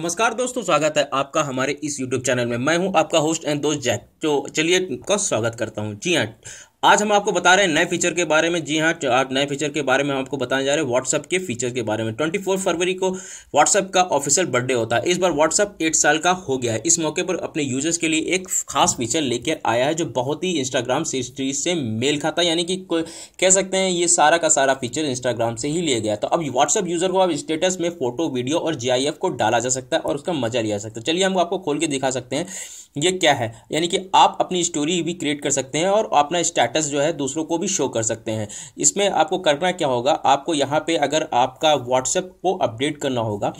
नमस्कार दोस्तों स्वागत है आपका हमारे इस यूट्यूब चैनल में मैं हूं आपका होस्ट एंड दोस्त जैक तो चलिए का स्वागत करता हूं जी हाँ आज हम आपको बता रहे हैं नए फीचर के बारे में जी हाँ आज नए फीचर के बारे में हम आपको बताने जा रहे हैं व्हाट्सएप के फीचर के बारे में 24 फरवरी को व्हाट्सअप का ऑफिशियल बर्थडे होता है इस बार व्हाट्सएप एट साल का हो गया है इस मौके पर अपने यूजर्स के लिए एक खास फीचर लेकर आया है जो बहुत ही इंस्टाग्राम हिस्ट्री से मेल खाता है यानी कि कह सकते हैं ये सारा का सारा फीचर इंस्टाग्राम से ही लिया गया तो अब व्हाट्सअप यूजर को अब स्टेटस में फोटो वीडियो और जी को डाला जा सकता है और उसका मजा लिया जा सकता है चलिए हम आपको खोल के दिखा सकते हैं ये क्या है यानी कि आप अपनी स्टोरी भी क्रिएट कर सकते हैं और अपना स्टेटस जो है दूसरों को भी शो कर सकते हैं इसमें आपको करना क्या होगा आपको यहाँ पे अगर आपका व्हाट्सएप को अपडेट करना होगा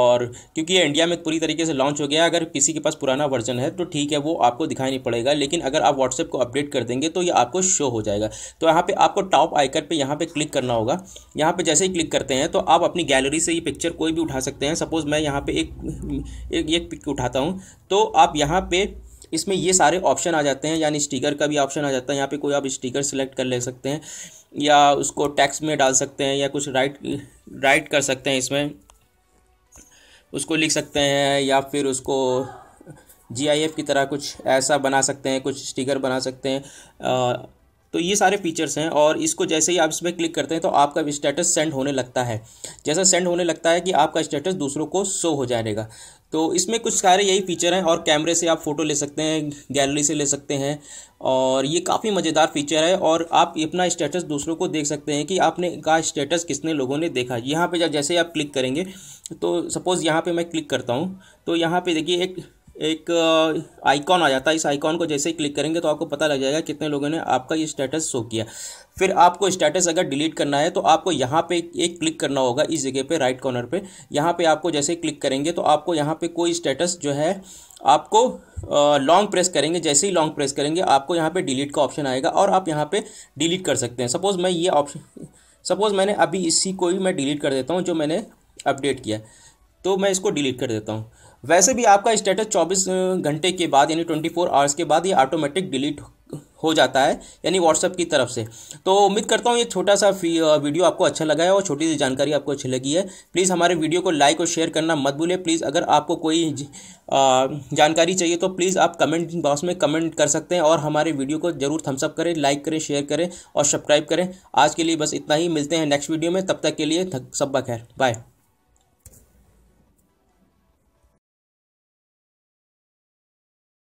और क्योंकि ये इंडिया में पूरी तरीके से लॉन्च हो गया अगर किसी के पास पुराना वर्जन है तो ठीक है वो आपको दिखाई नहीं पड़ेगा लेकिन अगर आप व्हाट्सएप को अपडेट कर देंगे तो ये आपको शो हो जाएगा तो यहाँ पर आपको टॉप आइकन पर यहाँ पर क्लिक करना होगा यहाँ पर जैसे ही क्लिक करते हैं तो आप अपनी गैलरी से ये पिक्चर कोई भी उठा सकते हैं सपोज़ मैं यहाँ पर एक, एक, पिक उठाता हूँ तो आप यहाँ पर इसमें ये सारे ऑप्शन आ जाते हैं यानी स्टिकर का भी ऑप्शन आ जाता है यहाँ पे कोई आप स्टिकर सिलेक्ट कर ले सकते हैं या उसको टैक्स में डाल सकते हैं या कुछ राइट राइट कर सकते हैं इसमें उसको लिख सकते हैं या फिर उसको जी की तरह कुछ ऐसा बना सकते हैं कुछ स्टिकर बना सकते हैं तो ये सारे फीचर्स हैं और इसको जैसे ही आप इसमें क्लिक करते हैं तो आपका स्टेटस सेंड होने लगता है जैसा सेंड होने लगता है कि आपका स्टेटस दूसरों को शो हो जाएगा तो इसमें कुछ सारे यही फीचर हैं और कैमरे से आप फ़ोटो ले सकते हैं गैलरी से ले सकते हैं और ये काफ़ी मज़ेदार फीचर है और आप अपना स्टेटस दूसरों को देख सकते हैं कि आपने का स्टेटस किसने लोगों ने देखा यहाँ पे जैसे आप क्लिक करेंगे तो सपोज़ यहाँ पे मैं क्लिक करता हूँ तो यहाँ पे देखिए एक एक आइकॉन आ जाता है इस आइकॉन को जैसे ही क्लिक करेंगे तो आपको पता लग जाएगा कितने लोगों ने आपका ये स्टेटस शो किया फिर आपको स्टेटस अगर डिलीट करना है तो आपको यहाँ पे एक क्लिक करना होगा इस जगह पे राइट कॉर्नर पे यहाँ पे आपको जैसे क्लिक करेंगे तो आपको यहाँ पे कोई स्टेटस जो है आपको लॉन्ग प्रेस करेंगे जैसे ही लॉन्ग प्रेस करेंगे आपको यहाँ पर डिलीट का ऑप्शन आएगा और आप यहाँ पर डिलीट कर सकते हैं सपोज़ मैं ये ऑप्शन सपोज़ मैंने अभी इसी को ही मैं डिलीट कर देता हूँ जो मैंने अपडेट किया तो मैं इसको डिलीट कर देता हूँ वैसे भी आपका स्टेटस 24 घंटे के बाद यानी 24 आवर्स के बाद ये ऑटोमेटिक डिलीट हो जाता है यानी व्हाट्सअप की तरफ से तो उम्मीद करता हूँ ये छोटा सा वीडियो आपको अच्छा लगा है और छोटी सी जानकारी आपको अच्छी लगी है प्लीज़ हमारे वीडियो को लाइक और शेयर करना मत भूलें प्लीज़ अगर आपको कोई जानकारी चाहिए तो प्लीज़ आप कमेंट बॉक्स में कमेंट कर सकते हैं और हमारे वीडियो को ज़रूर थम्सअप करें लाइक करें शेयर करें और सब्सक्राइब करें आज के लिए बस इतना ही मिलते हैं नेक्स्ट वीडियो में तब तक के लिए सब खैर बाय